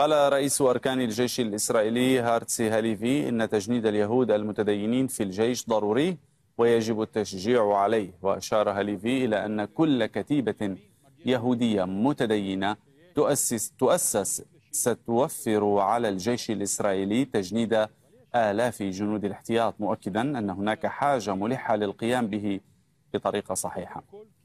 قال رئيس أركان الجيش الإسرائيلي هارتسي هاليفي إن تجنيد اليهود المتدينين في الجيش ضروري ويجب التشجيع عليه وأشار هاليفي إلى أن كل كتيبة يهودية متدينة تؤسس, تؤسس ستوفر على الجيش الإسرائيلي تجنيد آلاف جنود الاحتياط مؤكدا أن هناك حاجة ملحة للقيام به بطريقة صحيحة